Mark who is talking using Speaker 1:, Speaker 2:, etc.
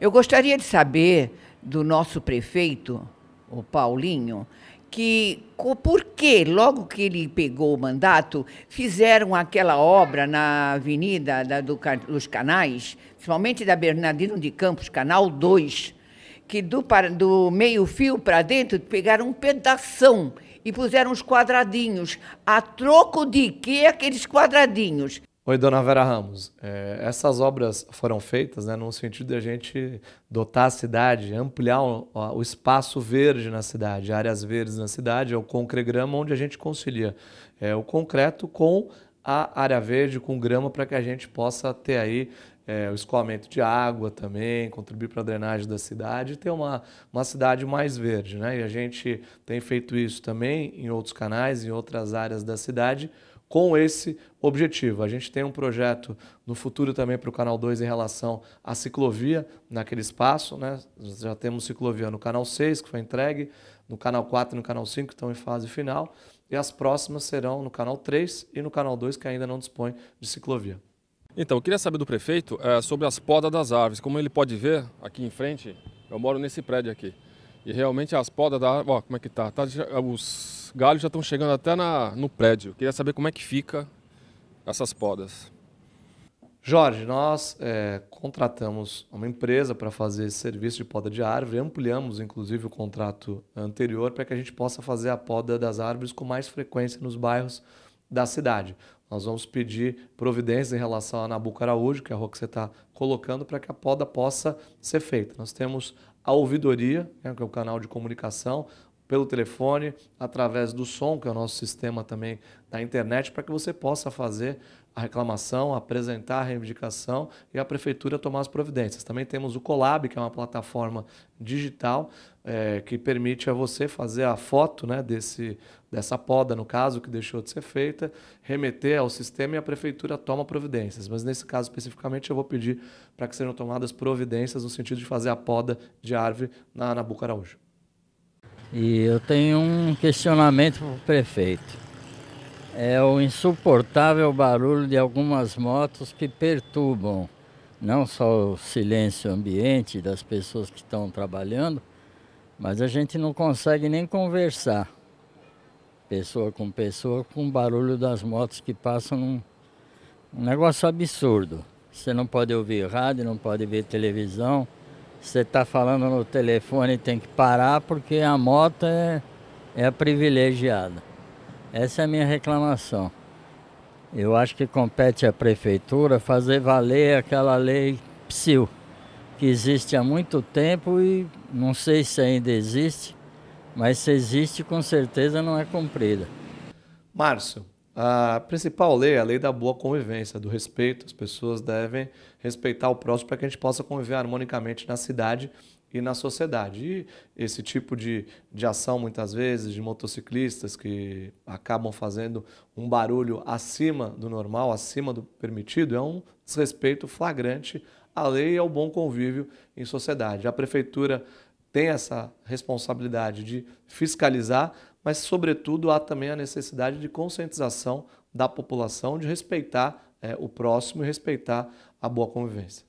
Speaker 1: Eu gostaria de saber do nosso prefeito, o Paulinho, que por que logo que ele pegou o mandato fizeram aquela obra na Avenida da, do, dos Canais, principalmente da Bernardino de Campos, Canal 2, que do, do meio fio para dentro pegaram um pedaço e puseram os quadradinhos. A troco de que aqueles quadradinhos?
Speaker 2: Oi, dona Vera Ramos. É, essas obras foram feitas né, no sentido de a gente dotar a cidade, ampliar o, o espaço verde na cidade, áreas verdes na cidade, é o concregrama onde a gente concilia é, o concreto com a área verde, com grama, para que a gente possa ter aí é, o escoamento de água também, contribuir para a drenagem da cidade e ter uma, uma cidade mais verde. Né? E a gente tem feito isso também em outros canais, em outras áreas da cidade, com esse objetivo. A gente tem um projeto no futuro também para o Canal 2 em relação à ciclovia naquele espaço. Né? Já temos ciclovia no Canal 6, que foi entregue, no Canal 4 e no Canal 5, que estão em fase final. E as próximas serão no Canal 3 e no Canal 2, que ainda não dispõe de ciclovia. Então, eu queria saber do prefeito é, sobre as podas das árvores. Como ele pode ver, aqui em frente, eu moro nesse prédio aqui. E realmente as podas da árvore, como é que está? tá, tá os galhos já estão chegando até na, no prédio. Queria saber como é que fica essas podas. Jorge, nós é, contratamos uma empresa para fazer esse serviço de poda de árvore, ampliamos inclusive o contrato anterior para que a gente possa fazer a poda das árvores com mais frequência nos bairros da cidade. Nós vamos pedir providências em relação a Nabuco Araújo, que é a rua que você está colocando, para que a poda possa ser feita. Nós temos a ouvidoria, né, que é o canal de comunicação, pelo telefone, através do som, que é o nosso sistema também da internet, para que você possa fazer a reclamação, apresentar a reivindicação e a prefeitura tomar as providências. Também temos o Colab, que é uma plataforma digital é, que permite a você fazer a foto né, desse, dessa poda, no caso, que deixou de ser feita, remeter ao sistema e a prefeitura toma providências. Mas nesse caso especificamente, eu vou pedir para que sejam tomadas providências no sentido de fazer a poda de árvore na Nabucaraújo.
Speaker 3: E eu tenho um questionamento para o prefeito. É o insuportável barulho de algumas motos que perturbam não só o silêncio ambiente das pessoas que estão trabalhando, mas a gente não consegue nem conversar, pessoa com pessoa, com o barulho das motos que passam num um negócio absurdo. Você não pode ouvir rádio, não pode ver televisão, você está falando no telefone tem que parar porque a moto é, é a privilegiada. Essa é a minha reclamação. Eu acho que compete à prefeitura fazer valer aquela lei Psiu que existe há muito tempo e não sei se ainda existe, mas se existe com
Speaker 2: certeza não é cumprida. Márcio, a principal lei é a lei da boa convivência, do respeito. As pessoas devem respeitar o próximo para que a gente possa conviver harmonicamente na cidade e na sociedade. E esse tipo de, de ação, muitas vezes, de motociclistas que acabam fazendo um barulho acima do normal, acima do permitido, é um desrespeito flagrante à lei e é ao bom convívio em sociedade. A prefeitura tem essa responsabilidade de fiscalizar, mas, sobretudo, há também a necessidade de conscientização da população de respeitar é, o próximo e respeitar a boa convivência.